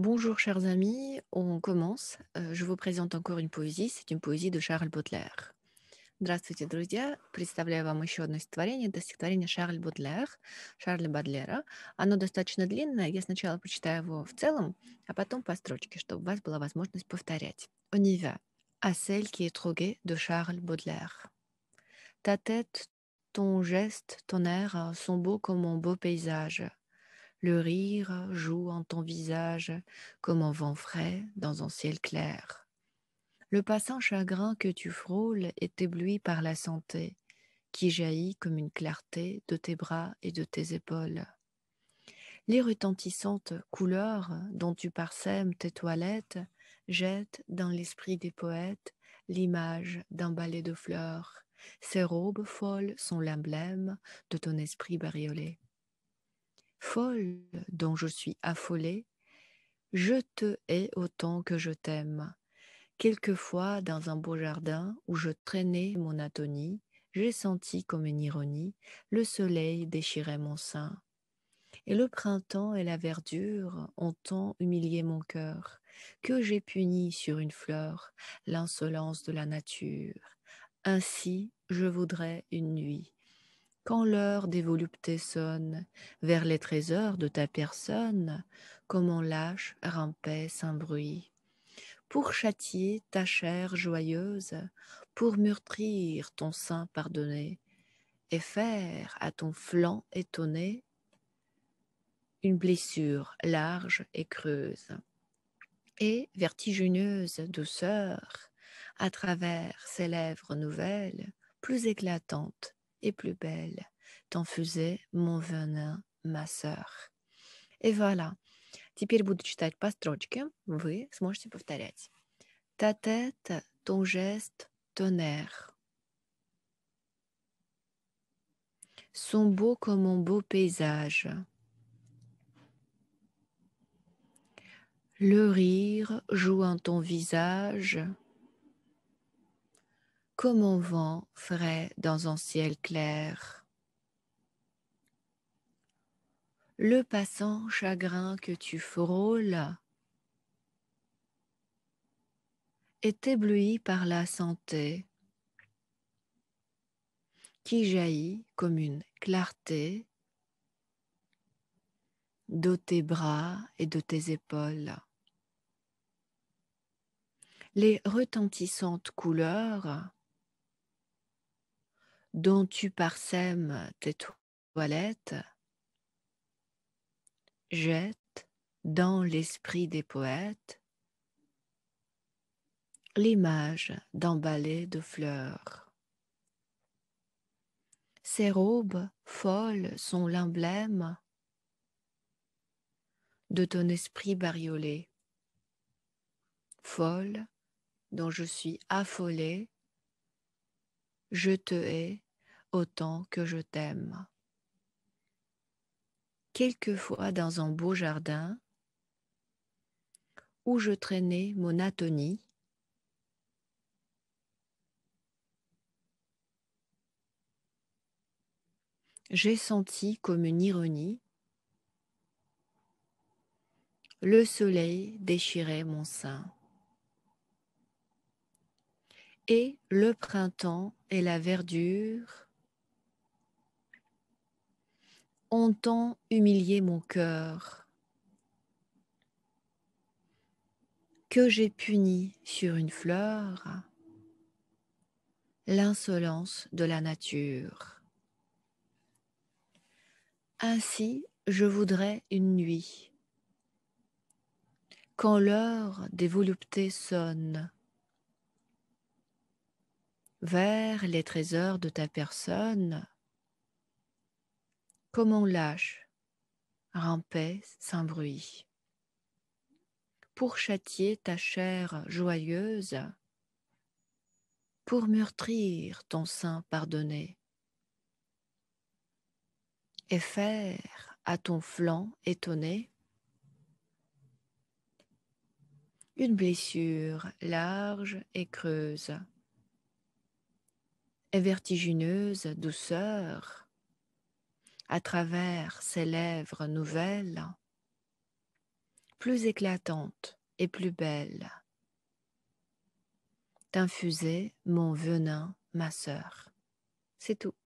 Bonjour chers amis, on commence. Je vous présente encore une poésie, C'est une poésie de Charles Baudelaire. Здравствуйте, друзья! Представляю вам еще одно стихотворение. Это стихотворение Шарль Бодлер, Шарля Бадлера. Оно достаточно длинное. Я сначала прочитаю его в целом, а потом по строчке, чтобы у вас была возможность повторять. On y va. À celle qui est droguée de Charles Baudelaire. Ta tête, ton geste, ton air sont beaux comme mon beau paysage. Le rire joue en ton visage comme un vent frais dans un ciel clair. Le passant chagrin que tu frôles est ébloui par la santé, qui jaillit comme une clarté de tes bras et de tes épaules. Les retentissantes couleurs dont tu parsèmes tes toilettes jettent dans l'esprit des poètes l'image d'un ballet de fleurs. Ces robes folles sont l'emblème de ton esprit bariolé folle dont je suis affolée, je te hais autant que je t'aime. Quelquefois, dans un beau jardin où je traînais mon atonie, j'ai senti comme une ironie le soleil déchirait mon sein. Et le printemps et la verdure ont tant humilié mon cœur que j'ai puni sur une fleur l'insolence de la nature. Ainsi, je voudrais une nuit quand l'heure des voluptés sonne, vers les trésors de ta personne, comme on lâche, rampait sans bruit. Pour châtier ta chair joyeuse, pour meurtrir ton sein pardonné, et faire à ton flanc étonné une blessure large et creuse, et vertigineuse douceur, à travers ses lèvres nouvelles, plus éclatantes et plus belle. T'en faisais mon venin, ma sœur. Et voilà. Теперь буду читать по строчке. vous сможете повторять. Ta tête, ton geste, ton air sont beaux comme un beau paysage. Le rire joue en ton visage comme un vent frais dans un ciel clair. Le passant chagrin que tu frôles est ébloui par la santé qui jaillit comme une clarté de tes bras et de tes épaules. Les retentissantes couleurs dont tu parsèmes tes toilettes, jette dans l'esprit des poètes l'image d'emballées de fleurs. Ces robes folles sont l'emblème de ton esprit bariolé, folle dont je suis affolée, je te hais autant que je t'aime. Quelquefois dans un beau jardin où je traînais mon atonie, j'ai senti comme une ironie le soleil déchirait mon sein. Et le printemps et la verdure ont tant humilié mon cœur que j'ai puni sur une fleur l'insolence de la nature. Ainsi, je voudrais une nuit, quand l'heure des voluptés sonne, vers les trésors de ta personne, Comment lâche, rampait sans bruit. Pour châtier ta chair joyeuse, pour meurtrir ton sein pardonné, et faire à ton flanc étonné une blessure large et creuse, et vertigineuse douceur à travers ses lèvres nouvelles, plus éclatantes et plus belles, d'infuser mon venin, ma sœur. C'est tout.